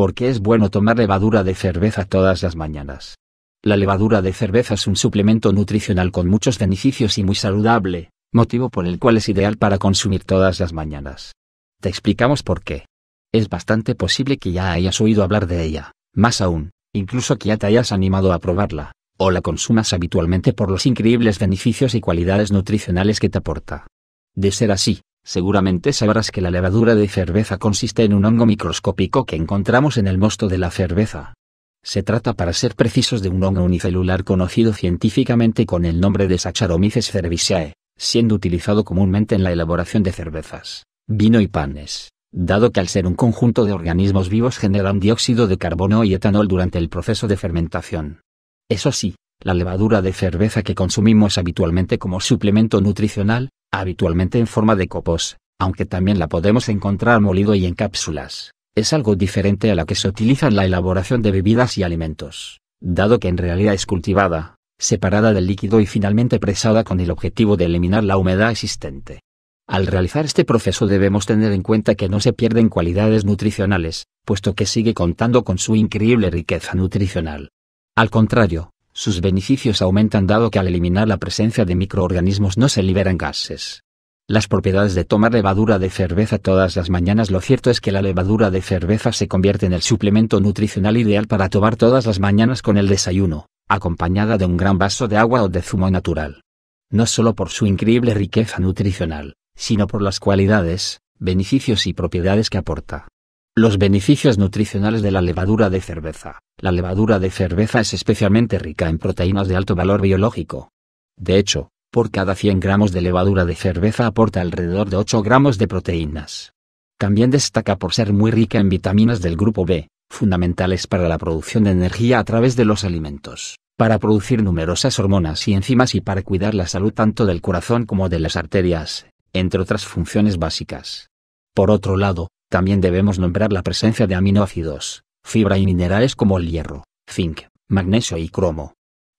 porque es bueno tomar levadura de cerveza todas las mañanas. La levadura de cerveza es un suplemento nutricional con muchos beneficios y muy saludable, motivo por el cual es ideal para consumir todas las mañanas. Te explicamos por qué. Es bastante posible que ya hayas oído hablar de ella, más aún, incluso que ya te hayas animado a probarla, o la consumas habitualmente por los increíbles beneficios y cualidades nutricionales que te aporta. De ser así, Seguramente sabrás que la levadura de cerveza consiste en un hongo microscópico que encontramos en el mosto de la cerveza. Se trata para ser precisos de un hongo unicelular conocido científicamente con el nombre de Saccharomyces cerevisiae, siendo utilizado comúnmente en la elaboración de cervezas, vino y panes, dado que al ser un conjunto de organismos vivos generan dióxido de carbono y etanol durante el proceso de fermentación. Eso sí, la levadura de cerveza que consumimos habitualmente como suplemento nutricional, habitualmente en forma de copos, aunque también la podemos encontrar molido y en cápsulas, es algo diferente a la que se utiliza en la elaboración de bebidas y alimentos, dado que en realidad es cultivada, separada del líquido y finalmente presada con el objetivo de eliminar la humedad existente. Al realizar este proceso debemos tener en cuenta que no se pierden cualidades nutricionales, puesto que sigue contando con su increíble riqueza nutricional. Al contrario, sus beneficios aumentan dado que al eliminar la presencia de microorganismos no se liberan gases. Las propiedades de tomar levadura de cerveza todas las mañanas Lo cierto es que la levadura de cerveza se convierte en el suplemento nutricional ideal para tomar todas las mañanas con el desayuno, acompañada de un gran vaso de agua o de zumo natural. No solo por su increíble riqueza nutricional, sino por las cualidades, beneficios y propiedades que aporta. Los beneficios nutricionales de la levadura de cerveza. La levadura de cerveza es especialmente rica en proteínas de alto valor biológico. De hecho, por cada 100 gramos de levadura de cerveza aporta alrededor de 8 gramos de proteínas. También destaca por ser muy rica en vitaminas del grupo B, fundamentales para la producción de energía a través de los alimentos, para producir numerosas hormonas y enzimas y para cuidar la salud tanto del corazón como de las arterias, entre otras funciones básicas. Por otro lado, también debemos nombrar la presencia de aminoácidos, fibra y minerales como el hierro, zinc, magnesio y cromo.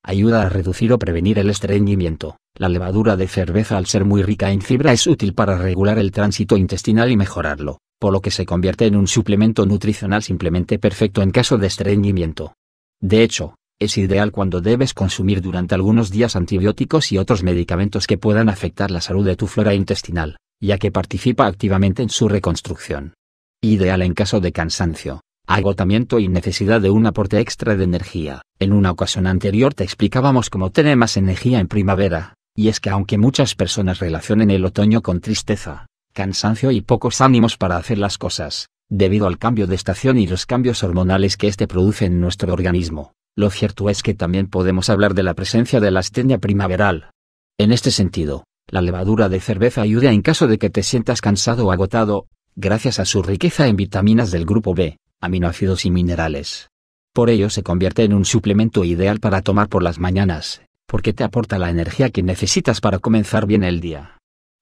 Ayuda a reducir o prevenir el estreñimiento. La levadura de cerveza al ser muy rica en fibra es útil para regular el tránsito intestinal y mejorarlo, por lo que se convierte en un suplemento nutricional simplemente perfecto en caso de estreñimiento. De hecho, es ideal cuando debes consumir durante algunos días antibióticos y otros medicamentos que puedan afectar la salud de tu flora intestinal, ya que participa activamente en su reconstrucción ideal en caso de cansancio, agotamiento y necesidad de un aporte extra de energía. En una ocasión anterior te explicábamos cómo tener más energía en primavera, y es que aunque muchas personas relacionen el otoño con tristeza, cansancio y pocos ánimos para hacer las cosas, debido al cambio de estación y los cambios hormonales que éste produce en nuestro organismo, lo cierto es que también podemos hablar de la presencia de la astenia primaveral. En este sentido, la levadura de cerveza ayuda en caso de que te sientas cansado o agotado, gracias a su riqueza en vitaminas del grupo B, aminoácidos y minerales. Por ello se convierte en un suplemento ideal para tomar por las mañanas, porque te aporta la energía que necesitas para comenzar bien el día.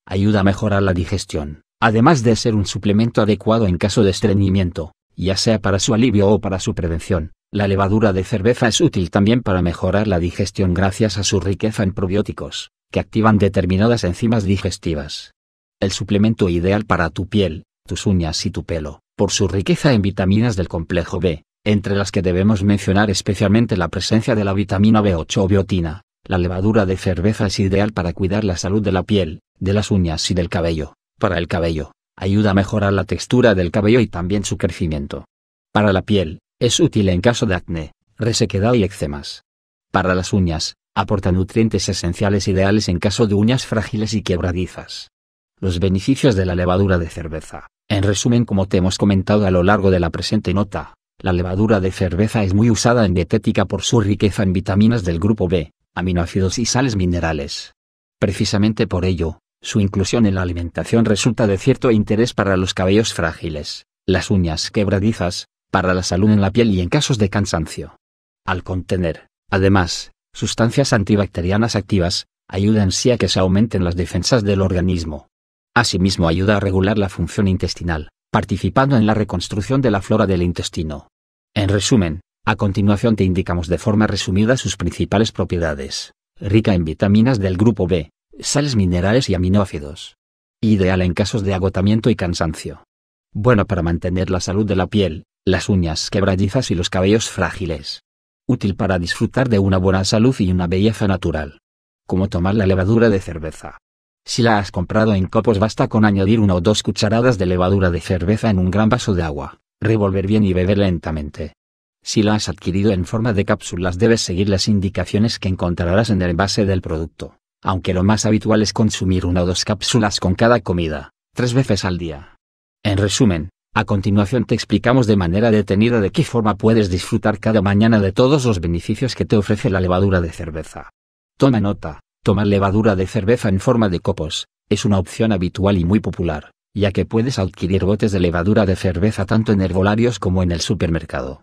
Ayuda a mejorar la digestión, además de ser un suplemento adecuado en caso de estreñimiento, ya sea para su alivio o para su prevención. La levadura de cerveza es útil también para mejorar la digestión gracias a su riqueza en probióticos, que activan determinadas enzimas digestivas. El suplemento ideal para tu piel, tus uñas y tu pelo, por su riqueza en vitaminas del complejo B, entre las que debemos mencionar especialmente la presencia de la vitamina B8 o biotina. La levadura de cerveza es ideal para cuidar la salud de la piel, de las uñas y del cabello. Para el cabello, ayuda a mejorar la textura del cabello y también su crecimiento. Para la piel, es útil en caso de acné, resequedad y eczemas. Para las uñas, aporta nutrientes esenciales ideales en caso de uñas frágiles y quebradizas. Los beneficios de la levadura de cerveza. En resumen como te hemos comentado a lo largo de la presente nota, la levadura de cerveza es muy usada en dietética por su riqueza en vitaminas del grupo B, aminoácidos y sales minerales. Precisamente por ello, su inclusión en la alimentación resulta de cierto interés para los cabellos frágiles, las uñas quebradizas, para la salud en la piel y en casos de cansancio. Al contener, además, sustancias antibacterianas activas, ayudan en sí a que se aumenten las defensas del organismo, Asimismo ayuda a regular la función intestinal, participando en la reconstrucción de la flora del intestino. En resumen, a continuación te indicamos de forma resumida sus principales propiedades. Rica en vitaminas del grupo B, sales minerales y aminoácidos. Ideal en casos de agotamiento y cansancio. Bueno para mantener la salud de la piel, las uñas quebradizas y los cabellos frágiles. Útil para disfrutar de una buena salud y una belleza natural. Como tomar la levadura de cerveza. Si la has comprado en copos basta con añadir una o dos cucharadas de levadura de cerveza en un gran vaso de agua, revolver bien y beber lentamente. Si la has adquirido en forma de cápsulas debes seguir las indicaciones que encontrarás en el envase del producto, aunque lo más habitual es consumir una o dos cápsulas con cada comida, tres veces al día. En resumen, a continuación te explicamos de manera detenida de qué forma puedes disfrutar cada mañana de todos los beneficios que te ofrece la levadura de cerveza. Toma nota. Tomar levadura de cerveza en forma de copos, es una opción habitual y muy popular, ya que puedes adquirir botes de levadura de cerveza tanto en herbolarios como en el supermercado.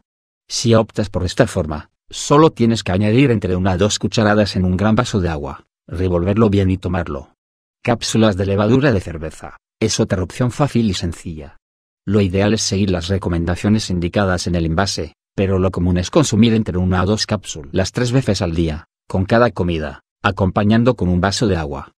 Si optas por esta forma, solo tienes que añadir entre una a dos cucharadas en un gran vaso de agua, revolverlo bien y tomarlo. Cápsulas de levadura de cerveza, es otra opción fácil y sencilla. Lo ideal es seguir las recomendaciones indicadas en el envase, pero lo común es consumir entre una a dos cápsulas tres veces al día, con cada comida, acompañando con un vaso de agua.